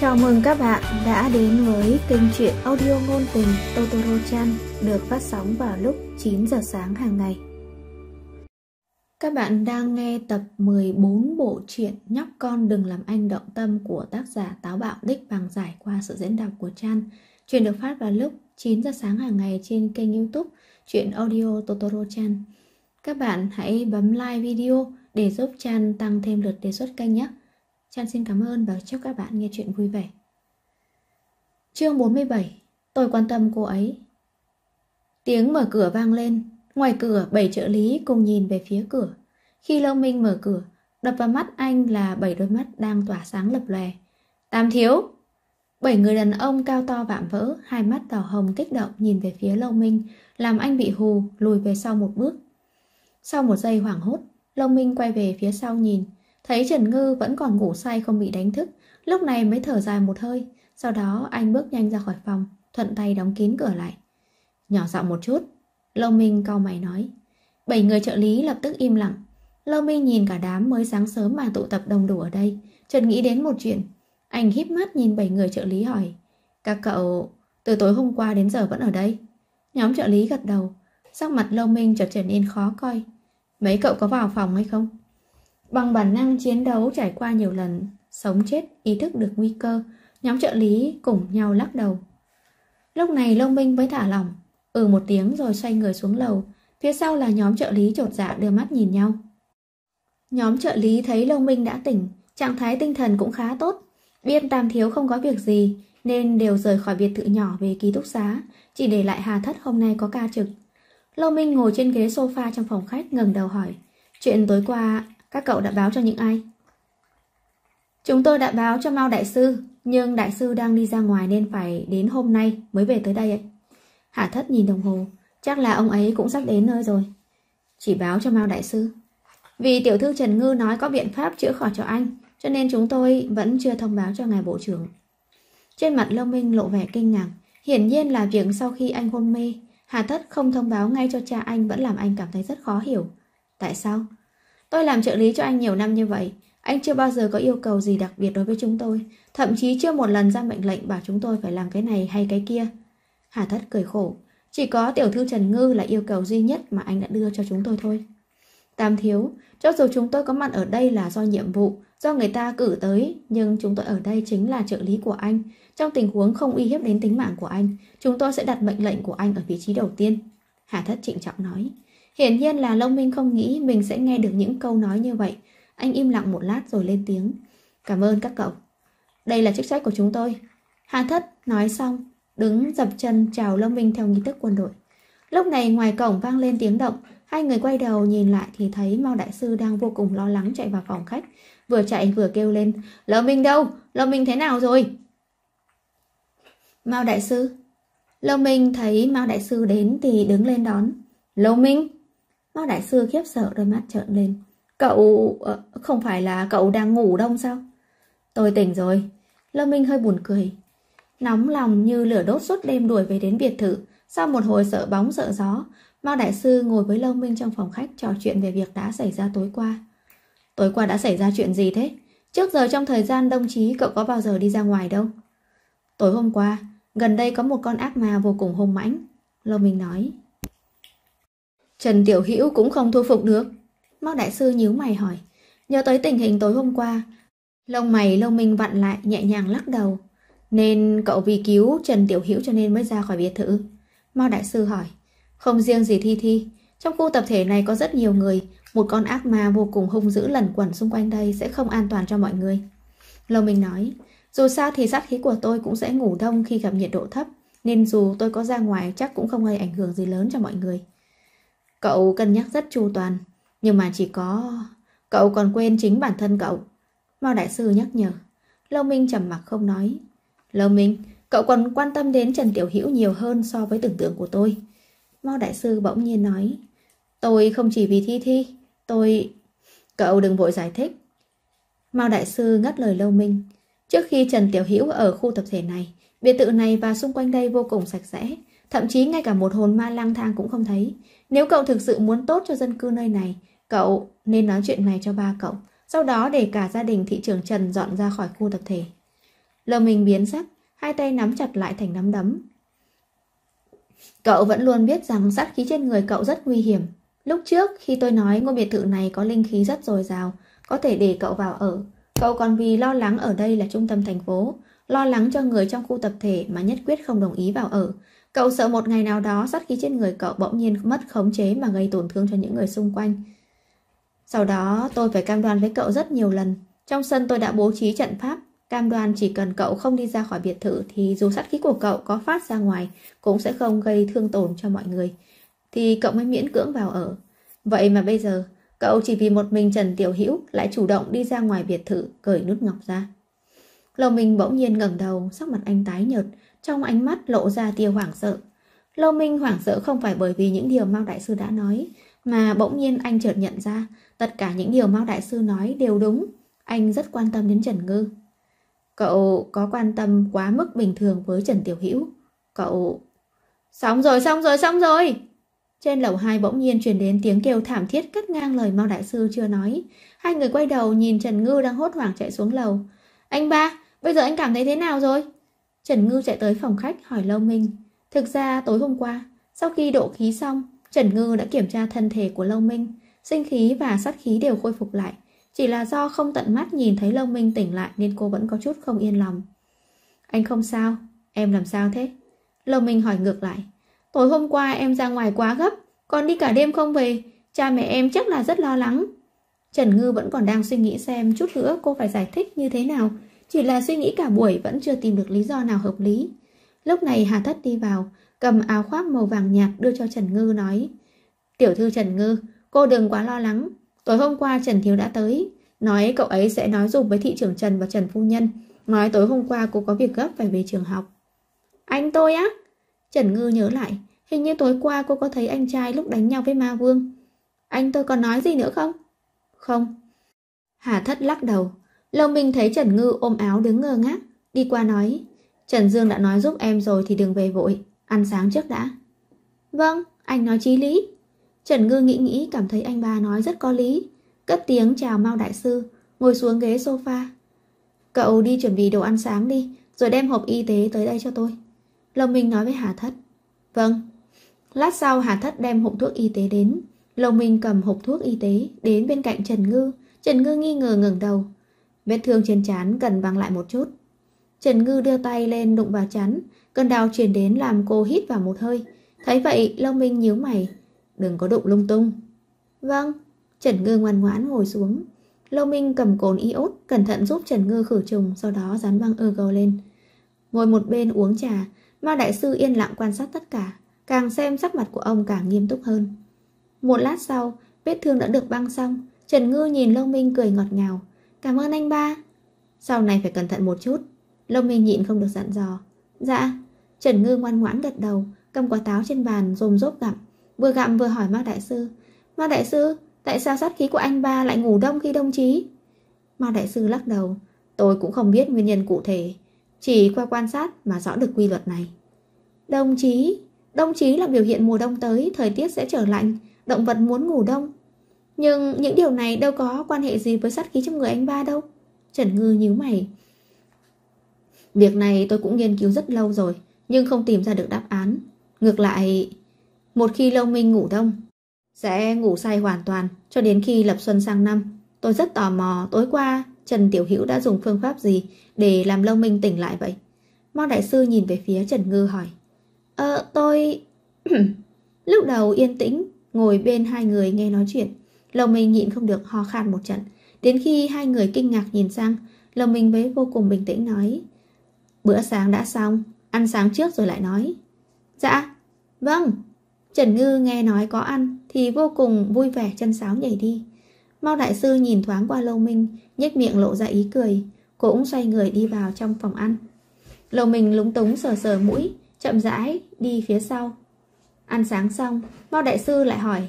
Chào mừng các bạn đã đến với kênh truyện audio ngôn tình Totoro Chan được phát sóng vào lúc 9 giờ sáng hàng ngày. Các bạn đang nghe tập 14 bộ truyện Nhóc con đừng làm anh động tâm của tác giả Táo Bạo Đích bằng giải qua sự diễn đọc của Chan. Chuyện được phát vào lúc 9 giờ sáng hàng ngày trên kênh youtube truyện Audio Totoro Chan. Các bạn hãy bấm like video để giúp Chan tăng thêm lượt đề xuất kênh nhé. Chan xin cảm ơn và chúc các bạn nghe chuyện vui vẻ. Chương 47 Tôi quan tâm cô ấy Tiếng mở cửa vang lên Ngoài cửa bảy trợ lý cùng nhìn về phía cửa Khi Lâu Minh mở cửa Đập vào mắt anh là bảy đôi mắt đang tỏa sáng lập lòe Tam thiếu Bảy người đàn ông cao to vạm vỡ Hai mắt đỏ hồng kích động nhìn về phía Lâu Minh Làm anh bị hù lùi về sau một bước Sau một giây hoảng hốt Lâu Minh quay về phía sau nhìn Thấy Trần Ngư vẫn còn ngủ say không bị đánh thức, lúc này mới thở dài một hơi. Sau đó anh bước nhanh ra khỏi phòng, thuận tay đóng kín cửa lại. Nhỏ giọng một chút, Lâu Minh cau mày nói. Bảy người trợ lý lập tức im lặng. Lâu Minh nhìn cả đám mới sáng sớm mà tụ tập đông đủ ở đây, trần nghĩ đến một chuyện. Anh híp mắt nhìn bảy người trợ lý hỏi. Các cậu, từ tối hôm qua đến giờ vẫn ở đây. Nhóm trợ lý gật đầu, sắc mặt Lâu Minh chợt trở nên khó coi. Mấy cậu có vào phòng hay không? Bằng bản năng chiến đấu trải qua nhiều lần, sống chết, ý thức được nguy cơ, nhóm trợ lý cùng nhau lắc đầu. Lúc này Long Minh mới thả lỏng, ừ một tiếng rồi xoay người xuống lầu, phía sau là nhóm trợ lý trột dạ đưa mắt nhìn nhau. Nhóm trợ lý thấy Long Minh đã tỉnh, trạng thái tinh thần cũng khá tốt, biết Tam Thiếu không có việc gì nên đều rời khỏi biệt thự nhỏ về ký túc xá, chỉ để lại Hà Thất hôm nay có ca trực. long Minh ngồi trên ghế sofa trong phòng khách ngẩng đầu hỏi, chuyện tối qua các cậu đã báo cho những ai? Chúng tôi đã báo cho Mao Đại Sư, nhưng Đại Sư đang đi ra ngoài nên phải đến hôm nay mới về tới đây ấy. Hạ thất nhìn đồng hồ, chắc là ông ấy cũng sắp đến nơi rồi. Chỉ báo cho Mao Đại Sư. Vì tiểu thư Trần Ngư nói có biện pháp chữa khỏi cho anh, cho nên chúng tôi vẫn chưa thông báo cho ngài bộ trưởng. Trên mặt Lâm Minh lộ vẻ kinh ngạc, hiển nhiên là việc sau khi anh hôn mê, Hà Thất không thông báo ngay cho cha anh vẫn làm anh cảm thấy rất khó hiểu. Tại sao? Tôi làm trợ lý cho anh nhiều năm như vậy. Anh chưa bao giờ có yêu cầu gì đặc biệt đối với chúng tôi. Thậm chí chưa một lần ra mệnh lệnh bảo chúng tôi phải làm cái này hay cái kia. Hà Thất cười khổ. Chỉ có tiểu thư Trần Ngư là yêu cầu duy nhất mà anh đã đưa cho chúng tôi thôi. Tam thiếu, cho dù chúng tôi có mặt ở đây là do nhiệm vụ, do người ta cử tới, nhưng chúng tôi ở đây chính là trợ lý của anh. Trong tình huống không uy hiếp đến tính mạng của anh, chúng tôi sẽ đặt mệnh lệnh của anh ở vị trí đầu tiên. Hà Thất trịnh trọng nói. Hiển nhiên là Long Minh không nghĩ mình sẽ nghe được những câu nói như vậy. Anh im lặng một lát rồi lên tiếng. Cảm ơn các cậu. Đây là chức trách của chúng tôi. Hà Thất nói xong, đứng dập chân chào Long Minh theo nghi thức quân đội. Lúc này ngoài cổng vang lên tiếng động, hai người quay đầu nhìn lại thì thấy Mao Đại Sư đang vô cùng lo lắng chạy vào phòng khách. Vừa chạy vừa kêu lên, Long Minh đâu? Long Minh thế nào rồi? Mao Đại Sư Lâu Minh thấy Mao Đại Sư đến thì đứng lên đón. Lâu Minh! Mao Đại Sư khiếp sợ đôi mắt trợn lên. Cậu... Ờ, không phải là cậu đang ngủ đông sao? Tôi tỉnh rồi. Lâm Minh hơi buồn cười. Nóng lòng như lửa đốt suốt đêm đuổi về đến biệt thự. Sau một hồi sợ bóng sợ gió, Mao Đại Sư ngồi với Lâm Minh trong phòng khách trò chuyện về việc đã xảy ra tối qua. Tối qua đã xảy ra chuyện gì thế? Trước giờ trong thời gian đông chí cậu có bao giờ đi ra ngoài đâu? Tối hôm qua, gần đây có một con ác ma vô cùng hung mãnh. Lâm Minh nói. Trần Tiểu Hữu cũng không thu phục được. Mao Đại Sư nhíu mày hỏi. Nhớ tới tình hình tối hôm qua. Lông mày lông minh vặn lại nhẹ nhàng lắc đầu. Nên cậu vì cứu Trần Tiểu Hữu cho nên mới ra khỏi biệt thự. Mao Đại Sư hỏi. Không riêng gì Thi Thi. Trong khu tập thể này có rất nhiều người. Một con ác ma vô cùng hung dữ lẩn quẩn xung quanh đây sẽ không an toàn cho mọi người. Lâu Minh nói. Dù sao thì sát khí của tôi cũng sẽ ngủ đông khi gặp nhiệt độ thấp. Nên dù tôi có ra ngoài chắc cũng không gây ảnh hưởng gì lớn cho mọi người. Cậu cân nhắc rất chu toàn, nhưng mà chỉ có... Cậu còn quên chính bản thân cậu. Mao Đại Sư nhắc nhở. Lâu Minh trầm mặc không nói. Lâu Minh, cậu còn quan tâm đến Trần Tiểu Hữu nhiều hơn so với tưởng tượng của tôi. Mao Đại Sư bỗng nhiên nói. Tôi không chỉ vì thi thi, tôi... Cậu đừng vội giải thích. Mao Đại Sư ngắt lời Lâu Minh. Trước khi Trần Tiểu Hữu ở khu tập thể này, biệt thự này và xung quanh đây vô cùng sạch sẽ, Thậm chí ngay cả một hồn ma lang thang cũng không thấy Nếu cậu thực sự muốn tốt cho dân cư nơi này Cậu nên nói chuyện này cho ba cậu Sau đó để cả gia đình thị trưởng Trần dọn ra khỏi khu tập thể Lờ mình biến sắc Hai tay nắm chặt lại thành nắm đấm Cậu vẫn luôn biết rằng sát khí trên người cậu rất nguy hiểm Lúc trước khi tôi nói ngôi biệt thự này có linh khí rất dồi dào Có thể để cậu vào ở Cậu còn vì lo lắng ở đây là trung tâm thành phố Lo lắng cho người trong khu tập thể mà nhất quyết không đồng ý vào ở Cậu sợ một ngày nào đó sát khí trên người cậu bỗng nhiên mất khống chế mà gây tổn thương cho những người xung quanh. Sau đó tôi phải cam đoan với cậu rất nhiều lần. Trong sân tôi đã bố trí trận pháp, cam đoan chỉ cần cậu không đi ra khỏi biệt thự thì dù sát khí của cậu có phát ra ngoài cũng sẽ không gây thương tổn cho mọi người. Thì cậu mới miễn cưỡng vào ở. Vậy mà bây giờ, cậu chỉ vì một mình Trần Tiểu Hữu lại chủ động đi ra ngoài biệt thự cởi nút ngọc ra. Lầu mình bỗng nhiên ngẩng đầu, sắc mặt anh tái nhợt, trong ánh mắt lộ ra tia hoảng sợ. lô Minh hoảng sợ không phải bởi vì những điều Mao Đại Sư đã nói, mà bỗng nhiên anh chợt nhận ra tất cả những điều Mao Đại Sư nói đều đúng. Anh rất quan tâm đến Trần Ngư. Cậu có quan tâm quá mức bình thường với Trần Tiểu Hữu Cậu... Xong rồi, xong rồi, xong rồi! Trên lầu 2 bỗng nhiên truyền đến tiếng kêu thảm thiết cắt ngang lời Mao Đại Sư chưa nói. Hai người quay đầu nhìn Trần Ngư đang hốt hoảng chạy xuống lầu. Anh ba, bây giờ anh cảm thấy thế nào rồi? Trần Ngư chạy tới phòng khách hỏi Lâu Minh. Thực ra tối hôm qua, sau khi độ khí xong, Trần Ngư đã kiểm tra thân thể của Lâu Minh. Sinh khí và sát khí đều khôi phục lại. Chỉ là do không tận mắt nhìn thấy Lâu Minh tỉnh lại nên cô vẫn có chút không yên lòng. Anh không sao, em làm sao thế? Lâu Minh hỏi ngược lại. Tối hôm qua em ra ngoài quá gấp, còn đi cả đêm không về, cha mẹ em chắc là rất lo lắng. Trần Ngư vẫn còn đang suy nghĩ xem chút nữa cô phải giải thích như thế nào chỉ là suy nghĩ cả buổi vẫn chưa tìm được lý do nào hợp lý. Lúc này Hà Thất đi vào, cầm áo khoác màu vàng nhạt đưa cho Trần Ngư nói. Tiểu thư Trần Ngư, cô đừng quá lo lắng. Tối hôm qua Trần Thiếu đã tới, nói cậu ấy sẽ nói dùng với thị trưởng Trần và Trần Phu Nhân. Nói tối hôm qua cô có việc gấp phải về trường học. Anh tôi á? Trần Ngư nhớ lại, hình như tối qua cô có thấy anh trai lúc đánh nhau với ma vương. Anh tôi còn nói gì nữa không? Không. Hà Thất lắc đầu, Lông Minh thấy Trần Ngư ôm áo đứng ngơ ngác, đi qua nói. Trần Dương đã nói giúp em rồi thì đừng về vội, ăn sáng trước đã. Vâng, anh nói chí lý. Trần Ngư nghĩ nghĩ cảm thấy anh ba nói rất có lý. Cất tiếng chào Mao Đại Sư, ngồi xuống ghế sofa. Cậu đi chuẩn bị đồ ăn sáng đi, rồi đem hộp y tế tới đây cho tôi. Lông Minh nói với Hà Thất. Vâng. Lát sau Hà Thất đem hộp thuốc y tế đến. Lông Minh cầm hộp thuốc y tế đến bên cạnh Trần Ngư. Trần Ngư nghi ngờ ngẩng đầu. Vết thương trên chán cần băng lại một chút. Trần Ngư đưa tay lên đụng vào chán, cơn đau truyền đến làm cô hít vào một hơi. Thấy vậy, Long Minh nhíu mày. Đừng có đụng lung tung. Vâng, Trần Ngư ngoan ngoãn ngồi xuống. Long Minh cầm cồn iốt, cẩn thận giúp Trần Ngư khử trùng, sau đó dán băng ơ gầu lên. Ngồi một bên uống trà, Ma Đại Sư yên lặng quan sát tất cả, càng xem sắc mặt của ông càng nghiêm túc hơn. Một lát sau, vết thương đã được băng xong, Trần Ngư nhìn Long Minh cười ngọt ngào, Cảm ơn anh ba Sau này phải cẩn thận một chút Lông mình nhịn không được dặn dò Dạ Trần Ngư ngoan ngoãn gật đầu Cầm quả táo trên bàn rôm rốp gặm Vừa gặm vừa hỏi Mao Đại Sư Mao Đại Sư Tại sao sát khí của anh ba lại ngủ đông khi đông chí Mao Đại Sư lắc đầu Tôi cũng không biết nguyên nhân cụ thể Chỉ qua quan sát mà rõ được quy luật này Đông chí Đông chí là biểu hiện mùa đông tới Thời tiết sẽ trở lạnh Động vật muốn ngủ đông nhưng những điều này đâu có quan hệ gì với sát khí trong người anh ba đâu Trần Ngư nhíu mày Việc này tôi cũng nghiên cứu rất lâu rồi Nhưng không tìm ra được đáp án Ngược lại Một khi Lâu Minh ngủ đông Sẽ ngủ say hoàn toàn Cho đến khi lập xuân sang năm Tôi rất tò mò tối qua Trần Tiểu Hữu đã dùng phương pháp gì Để làm Lâu Minh tỉnh lại vậy Mong Đại Sư nhìn về phía Trần Ngư hỏi Ờ tôi... Lúc đầu yên tĩnh Ngồi bên hai người nghe nói chuyện Lầu mình nhịn không được ho khan một trận Đến khi hai người kinh ngạc nhìn sang Lầu mình mới vô cùng bình tĩnh nói Bữa sáng đã xong Ăn sáng trước rồi lại nói Dạ, vâng Trần Ngư nghe nói có ăn Thì vô cùng vui vẻ chân sáo nhảy đi Mau đại sư nhìn thoáng qua lầu Minh nhếch miệng lộ ra ý cười Cũng xoay người đi vào trong phòng ăn Lầu mình lúng túng sờ sờ mũi Chậm rãi đi phía sau Ăn sáng xong Mau đại sư lại hỏi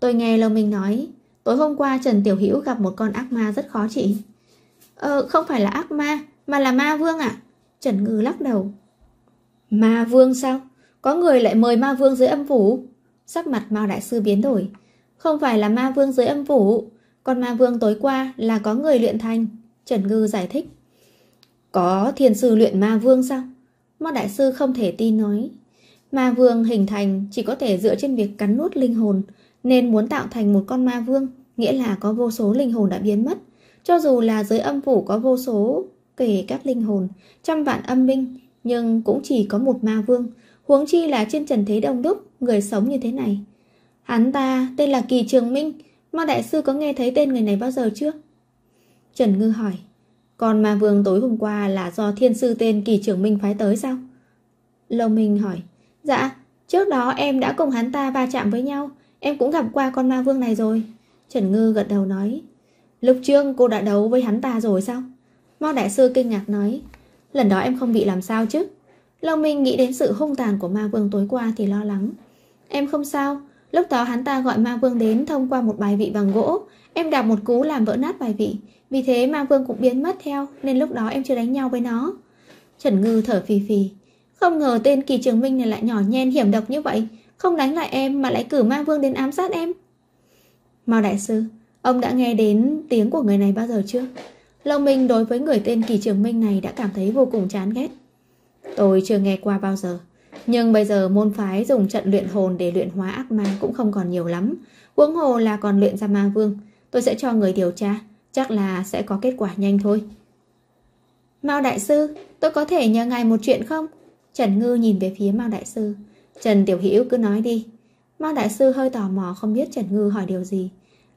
Tôi nghe lầu Minh nói Tối hôm qua Trần Tiểu Hữu gặp một con ác ma rất khó trị. Ờ, không phải là ác ma, mà là ma vương ạ. À? Trần Ngư lắc đầu. Ma vương sao? Có người lại mời ma vương dưới âm phủ. Sắc mặt Mao Đại Sư biến đổi. Không phải là ma vương dưới âm phủ, Con ma vương tối qua là có người luyện thành. Trần Ngư giải thích. Có thiền sư luyện ma vương sao? Mao Đại Sư không thể tin nói. Ma vương hình thành chỉ có thể dựa trên việc cắn nuốt linh hồn, nên muốn tạo thành một con ma vương Nghĩa là có vô số linh hồn đã biến mất Cho dù là giới âm phủ có vô số Kể các linh hồn Trăm vạn âm minh Nhưng cũng chỉ có một ma vương Huống chi là trên trần thế đông đúc Người sống như thế này Hắn ta tên là Kỳ Trường Minh Ma đại sư có nghe thấy tên người này bao giờ chưa? Trần Ngư hỏi Còn ma vương tối hôm qua là do thiên sư tên Kỳ Trường Minh phái tới sao? Lâu Minh hỏi Dạ, trước đó em đã cùng hắn ta va chạm với nhau Em cũng gặp qua con ma vương này rồi Trần Ngư gật đầu nói Lúc trước cô đã đấu với hắn ta rồi sao Mao Đại Sư kinh ngạc nói Lần đó em không bị làm sao chứ Long Minh nghĩ đến sự hung tàn của ma vương tối qua thì lo lắng Em không sao Lúc đó hắn ta gọi ma vương đến thông qua một bài vị bằng gỗ Em đạp một cú làm vỡ nát bài vị Vì thế ma vương cũng biến mất theo Nên lúc đó em chưa đánh nhau với nó Trần Ngư thở phì phì Không ngờ tên kỳ trường minh này lại nhỏ nhen hiểm độc như vậy không đánh lại em mà lại cử ma vương đến ám sát em Mao đại sư Ông đã nghe đến tiếng của người này bao giờ chưa Lâu Minh đối với người tên Kỳ Trường Minh này Đã cảm thấy vô cùng chán ghét Tôi chưa nghe qua bao giờ Nhưng bây giờ môn phái dùng trận luyện hồn Để luyện hóa ác ma cũng không còn nhiều lắm Huống hồ là còn luyện ra ma vương Tôi sẽ cho người điều tra Chắc là sẽ có kết quả nhanh thôi Mao Đại Sư Tôi có thể nhờ ngài một chuyện không Trần Ngư nhìn về phía Mao Đại Sư Trần Tiểu Hiểu cứ nói đi Mao Đại Sư hơi tò mò không biết Trần Ngư hỏi điều gì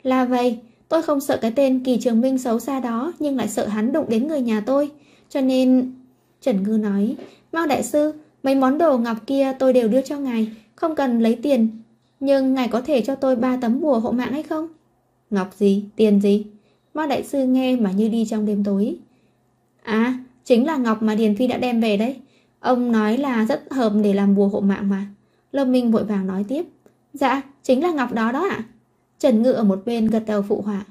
Là vậy Tôi không sợ cái tên Kỳ Trường Minh xấu xa đó Nhưng lại sợ hắn đụng đến người nhà tôi Cho nên Trần Ngư nói Mao Đại Sư Mấy món đồ ngọc kia tôi đều đưa cho ngài Không cần lấy tiền Nhưng ngài có thể cho tôi ba tấm bùa hộ mạng hay không Ngọc gì, tiền gì Mao Đại Sư nghe mà như đi trong đêm tối À, chính là Ngọc mà Điền Phi đã đem về đấy Ông nói là rất hợp để làm bùa hộ mạng mà. Lâm Minh vội vàng nói tiếp. Dạ, chính là ngọc đó đó ạ. Trần Ngự ở một bên gật đầu phụ họa.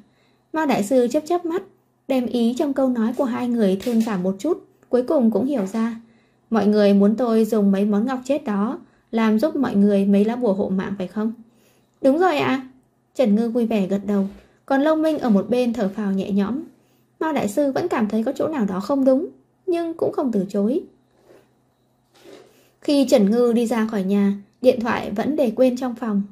Mao Đại Sư chấp chấp mắt, đem ý trong câu nói của hai người thương giảm một chút, cuối cùng cũng hiểu ra. Mọi người muốn tôi dùng mấy món ngọc chết đó làm giúp mọi người mấy lá bùa hộ mạng phải không? Đúng rồi ạ. Trần Ngư vui vẻ gật đầu, còn Long Minh ở một bên thở phào nhẹ nhõm. Mao Đại Sư vẫn cảm thấy có chỗ nào đó không đúng, nhưng cũng không từ chối. Khi Trần Ngư đi ra khỏi nhà, điện thoại vẫn để quên trong phòng.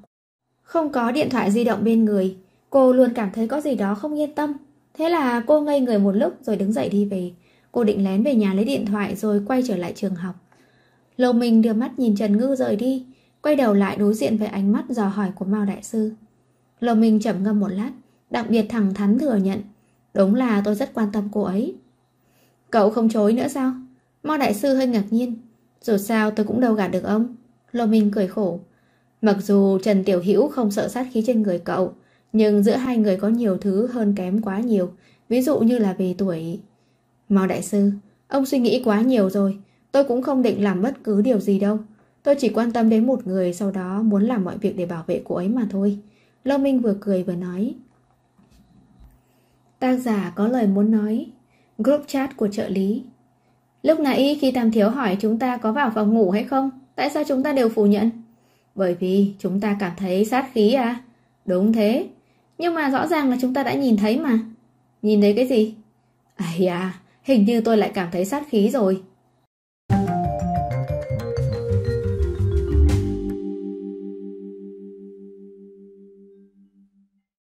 Không có điện thoại di động bên người, cô luôn cảm thấy có gì đó không yên tâm. Thế là cô ngây người một lúc rồi đứng dậy đi về. Cô định lén về nhà lấy điện thoại rồi quay trở lại trường học. Lầu mình đưa mắt nhìn Trần Ngư rời đi, quay đầu lại đối diện với ánh mắt dò hỏi của Mao Đại Sư. Lầu mình chậm ngâm một lát, đặc biệt thẳng thắn thừa nhận. Đúng là tôi rất quan tâm cô ấy. Cậu không chối nữa sao? Mao Đại Sư hơi ngạc nhiên, dù sao tôi cũng đâu gạt được ông Lô Minh cười khổ Mặc dù Trần Tiểu Hữu không sợ sát khí trên người cậu Nhưng giữa hai người có nhiều thứ hơn kém quá nhiều Ví dụ như là về tuổi Mau đại sư Ông suy nghĩ quá nhiều rồi Tôi cũng không định làm bất cứ điều gì đâu Tôi chỉ quan tâm đến một người Sau đó muốn làm mọi việc để bảo vệ cô ấy mà thôi Lô Minh vừa cười vừa nói Tác giả có lời muốn nói Group chat của trợ lý Lúc nãy khi Tam Thiếu hỏi chúng ta có vào phòng ngủ hay không, tại sao chúng ta đều phủ nhận? Bởi vì chúng ta cảm thấy sát khí à? Đúng thế. Nhưng mà rõ ràng là chúng ta đã nhìn thấy mà. Nhìn thấy cái gì? Ây à, hình như tôi lại cảm thấy sát khí rồi.